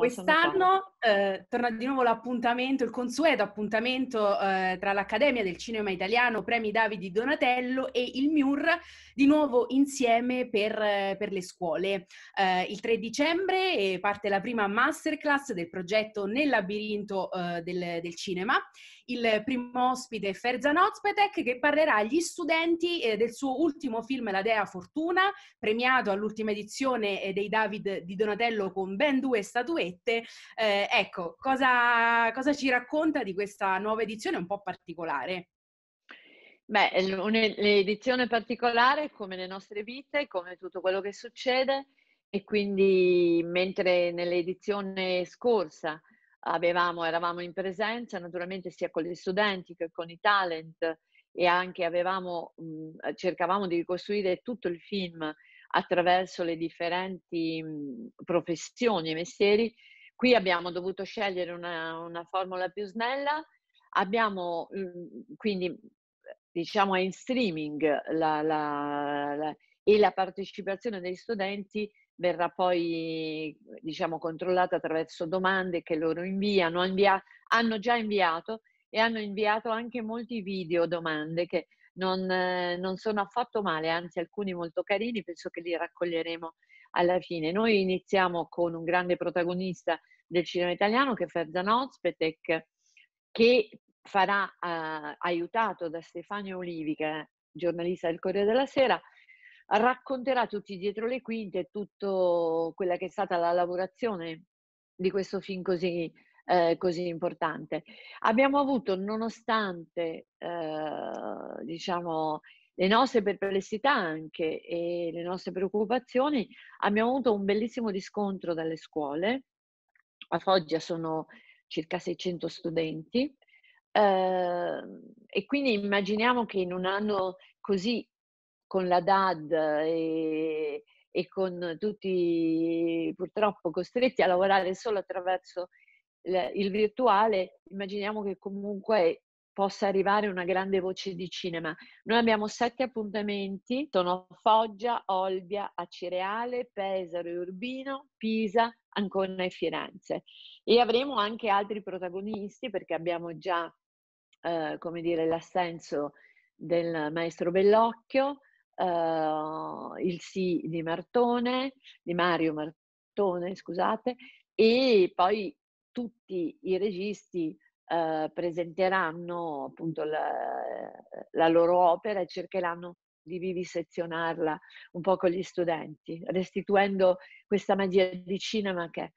Quest'anno eh, torna di nuovo l'appuntamento, il consueto appuntamento eh, tra l'Accademia del Cinema Italiano, Premi Davidi Donatello e il MIUR, di nuovo insieme per, per le scuole. Ehm, il 3 dicembre eh, parte la prima masterclass del progetto Nel labirinto eh, del, del, cinema. Il primo ospite è Ferzan Ozpetek che parlerà agli studenti eh, del suo ultimo film La Dea Fortuna, premiato all'ultima edizione dei David di Donatello con ben due statuette ehm, ecco, cosa, cosa ci racconta di questa nuova edizione un po' particolare? Beh, un'edizione particolare come le nostre vite, come tutto quello che succede e quindi mentre nell'edizione scorsa avevamo, eravamo in presenza naturalmente sia con gli studenti che con i talent e anche avevamo, mhmm, cercavamo di ricostruire tutto il film attraverso le differenti mhmm, professioni e mestieri, Qui abbiamo dovuto scegliere una, una formula più snella, abbiamo mm, quindi diciamo in streaming la, la, la, e la partecipazione degli studenti verrà poi diciamo, controllata attraverso domande che loro inviano, invia- hanno già inviato e hanno inviato anche molti video domande che non, non sono affatto male, anzi alcuni molto carini, penso che li raccoglieremo alla fine. Noi iniziamo con un grande protagonista del cinema italiano che è Ferzan Ozpetek, che farà, eh, aiutato da Stefania Olivi, che è giornalista del Corriere della Sera, racconterà tutti dietro le quinte tutta quella che è stata la lavorazione di questo film così, eh, così importante. Abbiamo avuto, nonostante eh, diciamo, le nostre perplessità anche e le nostre preoccupazioni, abbiamo avuto un bellissimo riscontro dalle scuole. A Foggia sono circa 600 studenti eh, e quindi immaginiamo che in un anno così con la DAD e, e con tutti purtroppo costretti a lavorare solo attraverso il virtuale, immaginiamo che comunque possa arrivare una grande voce di cinema. Noi abbiamo sette appuntamenti, sono Foggia, Olbia, Acireale, Pesaro e Urbino, Pisa, Ancona e Firenze. E avremo anche altri protagonisti perché abbiamo già, eh, come dire, l'assenso del maestro Bellocchio, eh, il sì di Martone, di Mario Martone, scusate, e poi tutti i registi eh, presenteranno appunto la, la, loro opera e cercheranno di vivisezionarla un po' con gli studenti, restituendo questa magia di cinema che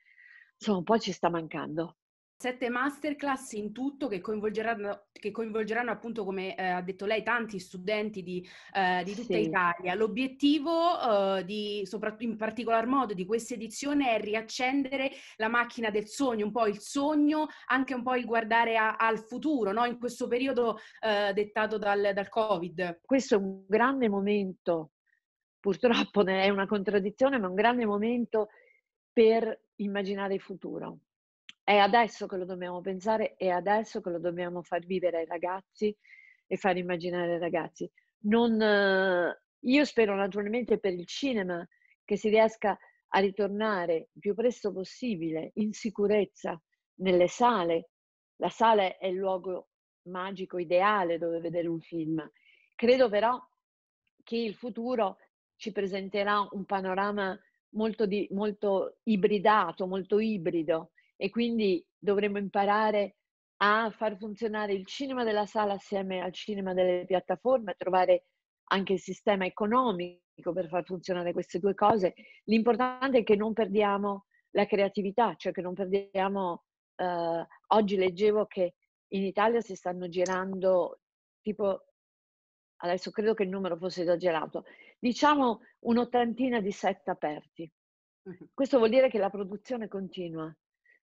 insomma un po' ci sta mancando sette masterclass in tutto che coinvolgeranno, che coinvolgeranno appunto, come eh, ha detto lei, tanti studenti di, eh, di tutta sì. Italia. L'obiettivo eh, di, soprattutto in particolar modo di questa edizione è riaccendere la macchina del sogno, un po' il sogno, anche un po' il guardare a, al futuro, no? in questo periodo eh, dettato dal, dal Covid. Questo è un grande momento, purtroppo è una contraddizione, ma un grande momento per immaginare il futuro è adesso che lo dobbiamo pensare, è adesso che lo dobbiamo far vivere ai ragazzi e far immaginare ai ragazzi. Non, io spero naturalmente per il cinema che si riesca a ritornare il più presto possibile in sicurezza nelle sale. La sala è il luogo magico ideale dove vedere un film. Credo però che il futuro ci presenterà un panorama molto, di, molto ibridato, molto ibrido, e quindi dovremmo imparare a far funzionare il cinema della sala assieme al cinema delle piattaforme, a trovare anche il sistema economico per far funzionare queste due cose. L'importante è che non perdiamo la creatività, cioè che non perdiamo... Eh, oggi leggevo che in Italia si stanno girando tipo adesso credo che il numero fosse esagerato, diciamo un'ottantina di set aperti. Mm-hmm. Questo vuol dire che la produzione continua,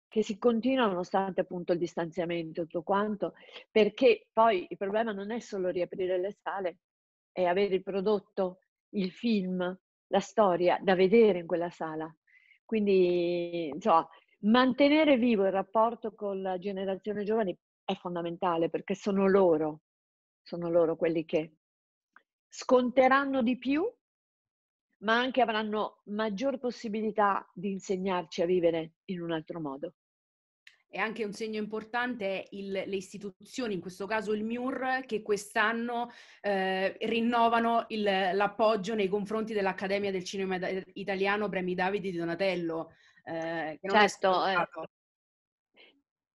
che si continua nonostante appunto il distanziamento e tutto quanto, perché poi il problema non è solo riaprire le sale, è avere il prodotto, il film, la storia da vedere in quella sala. Quindi, insomma, mantenere vivo il rapporto con la generazione giovane è fondamentale perché sono loro, sono loro quelli che sconteranno di più ma anche avranno maggior possibilità di insegnarci a vivere in un altro modo. E anche un segno importante è il, le istituzioni, in questo caso il MIUR, che quest'anno eh, rinnovano il, l'appoggio nei confronti dell'Accademia del Cinema Italiano Premi Davide di Donatello. Eh, certo, eh.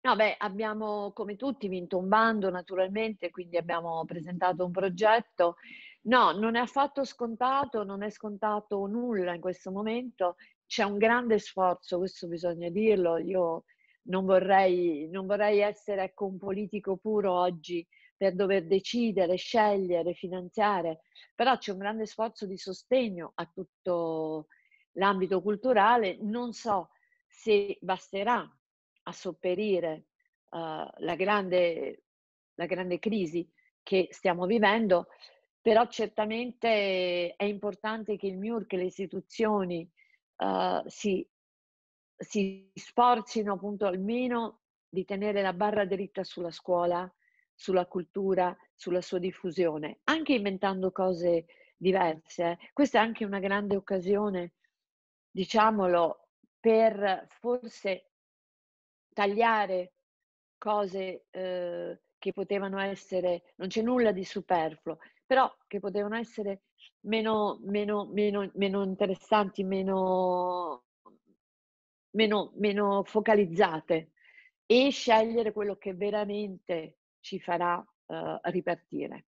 no, beh, abbiamo come tutti vinto un bando naturalmente, quindi abbiamo presentato un progetto No, non è affatto scontato, non è scontato nulla in questo momento, c'è un grande sforzo, questo bisogna dirlo, io non vorrei, non vorrei essere ecco, un politico puro oggi per dover decidere, scegliere, finanziare, però c'è un grande sforzo di sostegno a tutto l'ambito culturale, non so se basterà a sopperire uh, la, grande, la grande crisi che stiamo vivendo, però certamente è importante che il MIUR, che le istituzioni uh, si, si, sforzino appunto almeno di tenere la barra dritta sulla scuola, sulla cultura, sulla sua diffusione, anche inventando cose diverse. Questa è anche una grande occasione, diciamolo, per forse tagliare cose eh, che potevano essere, non c'è nulla di superfluo, però che potevano essere meno, meno, meno, meno interessanti, meno, meno focalizzate e scegliere quello che veramente ci farà Uh, ripartire.